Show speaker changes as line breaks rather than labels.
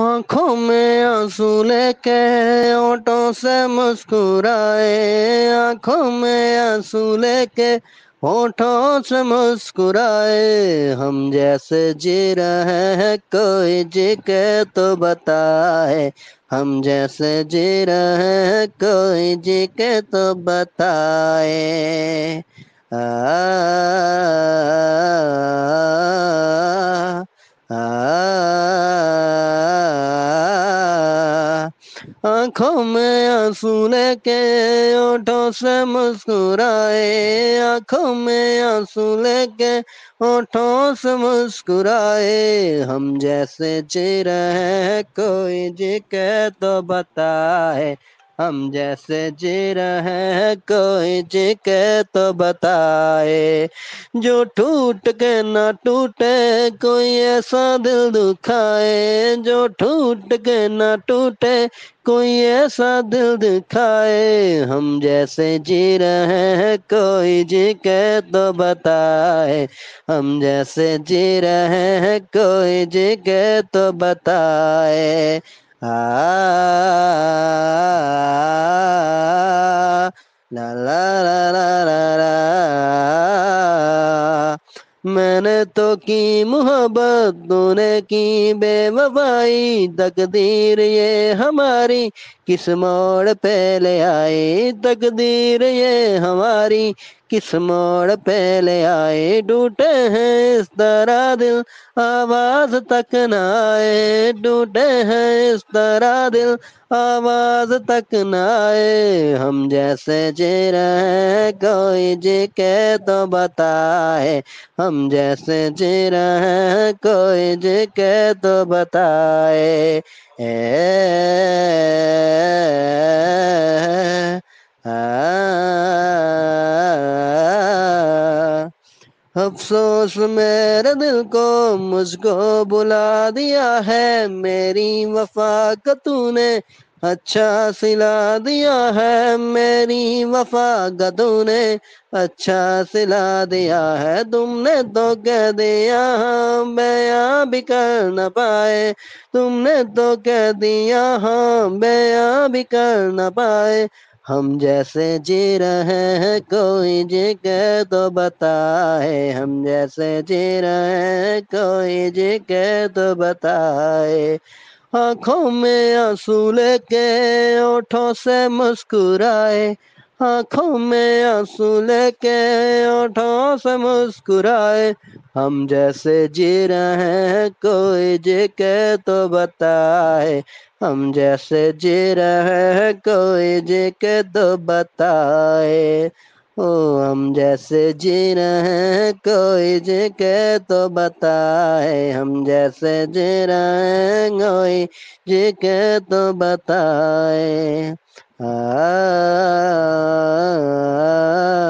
आंखों में आंसू लेके ओटों से मुस्कुराए आंखों में आंसू लेके ओठों से मुस्कुराए हम जैसे जी रहे हैं कोई जी के तो बताए हम जैसे जी रहे हैं कोई जी के तो बताए आ आंखों में आंसू लेके ओठों से मुस्कुराए आंखों में आंसू लेके ओठों से मुस्कुराए हम जैसे जी है कोई जी के तो बताए हम जैसे जी रहे हैं कोई जी के तो बताए जो टूट के ना टूटे कोई ऐसा दिल दुखाए जो टूट के ना टूटे कोई ऐसा दिल दिखाए हम जैसे जी रहे हैं कोई जी के तो बताए हम जैसे जी रहे हैं कोई जी के तो बताए ला ला ला ला ला ला मैंने तो की मोहब्बत तूने की बेवफाई तकदीर ये हमारी किस मोड़ पे ले आई तकदीर ये हमारी किस मोड़ पहले आए डूटे हैं इस तरह दिल आवाज तक न आए डूटे हैं इस तरह दिल आवाज तक न आए हम जैसे जी रहे कोई जी के तो बताए हम जैसे जी रहे कोई जी के तो बताए ए, ए, ए, ए, ए, ए, ए, ए, अफसोस मेरे दिल को मुझको बुला दिया है मेरी वफा का तूने अच्छा सिला दिया है मेरी वफा का तूने अच्छा सिला दिया है तुमने तो कह दिया हाँ बया भी कर न पाए तुमने तो कह दिया हाँ बया भी कर न पाए हम जैसे जी रहे हैं कोई जी के तो बताए हम जैसे जी रहे हैं कोई जी के तो बताए आंखों में आंसू लेके ओठों से मुस्कुराए आंखों में आंसू लेके ओठों से मुस्कुराए हम जैसे जी रहे हैं कोई जी के तो बताए हम जैसे जी रहे हैं कोई जी के तो बताए ओ हम जैसे जीना है कोई जी के तो बताए हम जैसे जीना है कोई जी तो बताए आ, आ, आ, आ, आ, आ, आ, आ